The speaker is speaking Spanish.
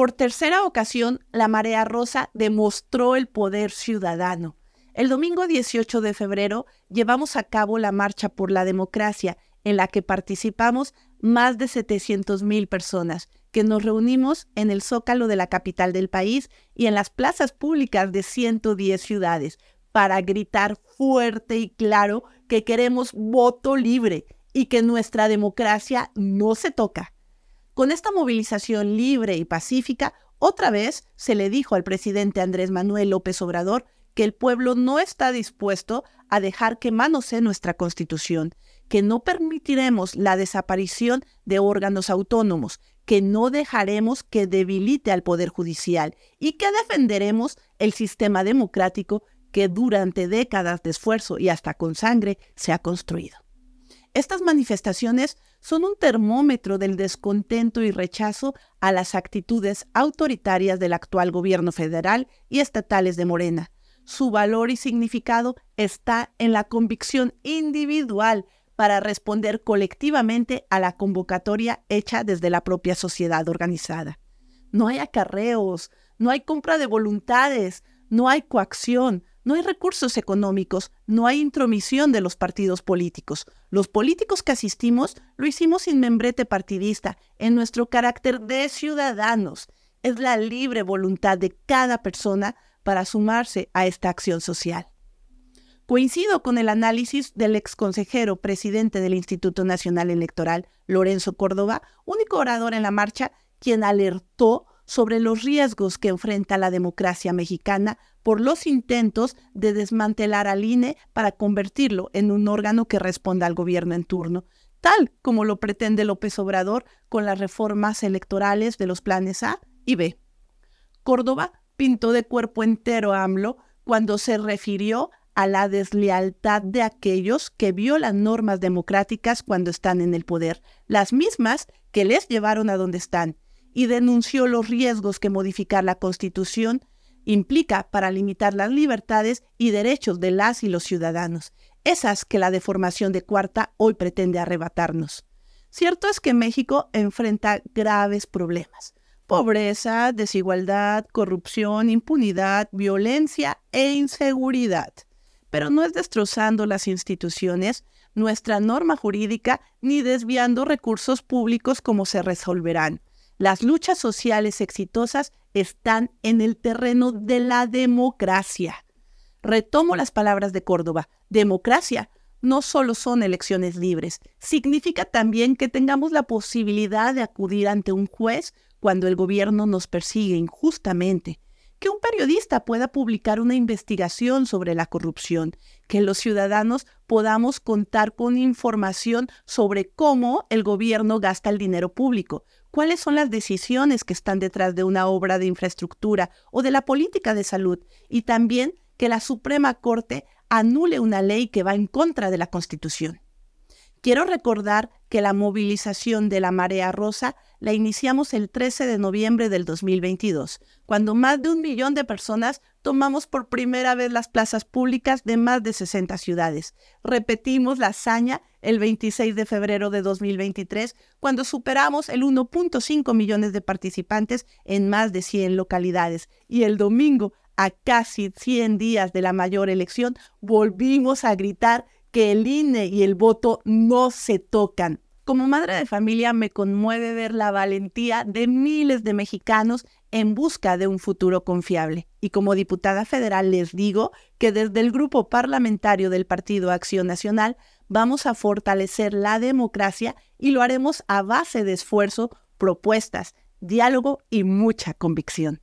Por tercera ocasión, la Marea Rosa demostró el poder ciudadano. El domingo 18 de febrero llevamos a cabo la Marcha por la Democracia, en la que participamos más de 700.000 personas, que nos reunimos en el zócalo de la capital del país y en las plazas públicas de 110 ciudades para gritar fuerte y claro que queremos voto libre y que nuestra democracia no se toca. Con esta movilización libre y pacífica, otra vez se le dijo al presidente Andrés Manuel López Obrador que el pueblo no está dispuesto a dejar que manose nuestra constitución, que no permitiremos la desaparición de órganos autónomos, que no dejaremos que debilite al Poder Judicial y que defenderemos el sistema democrático que durante décadas de esfuerzo y hasta con sangre se ha construido. Estas manifestaciones son un termómetro del descontento y rechazo a las actitudes autoritarias del actual gobierno federal y estatales de Morena. Su valor y significado está en la convicción individual para responder colectivamente a la convocatoria hecha desde la propia sociedad organizada. No hay acarreos, no hay compra de voluntades, no hay coacción, no hay recursos económicos, no hay intromisión de los partidos políticos. Los políticos que asistimos lo hicimos sin membrete partidista, en nuestro carácter de ciudadanos. Es la libre voluntad de cada persona para sumarse a esta acción social. Coincido con el análisis del ex consejero presidente del Instituto Nacional Electoral, Lorenzo Córdoba, único orador en la marcha, quien alertó sobre los riesgos que enfrenta la democracia mexicana por los intentos de desmantelar al INE para convertirlo en un órgano que responda al gobierno en turno, tal como lo pretende López Obrador con las reformas electorales de los planes A y B. Córdoba pintó de cuerpo entero a AMLO cuando se refirió a la deslealtad de aquellos que violan normas democráticas cuando están en el poder, las mismas que les llevaron a donde están y denunció los riesgos que modificar la Constitución implica para limitar las libertades y derechos de las y los ciudadanos, esas que la deformación de cuarta hoy pretende arrebatarnos. Cierto es que México enfrenta graves problemas. Pobreza, desigualdad, corrupción, impunidad, violencia e inseguridad. Pero no es destrozando las instituciones, nuestra norma jurídica, ni desviando recursos públicos como se resolverán. Las luchas sociales exitosas están en el terreno de la democracia. Retomo las palabras de Córdoba. Democracia no solo son elecciones libres, significa también que tengamos la posibilidad de acudir ante un juez cuando el gobierno nos persigue injustamente, que un periodista pueda publicar una investigación sobre la corrupción, que los ciudadanos podamos contar con información sobre cómo el gobierno gasta el dinero público, cuáles son las decisiones que están detrás de una obra de infraestructura o de la política de salud y también que la Suprema Corte anule una ley que va en contra de la Constitución. Quiero recordar que la movilización de la Marea Rosa la iniciamos el 13 de noviembre del 2022, cuando más de un millón de personas tomamos por primera vez las plazas públicas de más de 60 ciudades. Repetimos la hazaña el 26 de febrero de 2023, cuando superamos el 1.5 millones de participantes en más de 100 localidades. Y el domingo, a casi 100 días de la mayor elección, volvimos a gritar que el INE y el voto no se tocan. Como madre de familia me conmueve ver la valentía de miles de mexicanos en busca de un futuro confiable. Y como diputada federal les digo que desde el grupo parlamentario del Partido Acción Nacional vamos a fortalecer la democracia y lo haremos a base de esfuerzo, propuestas, diálogo y mucha convicción.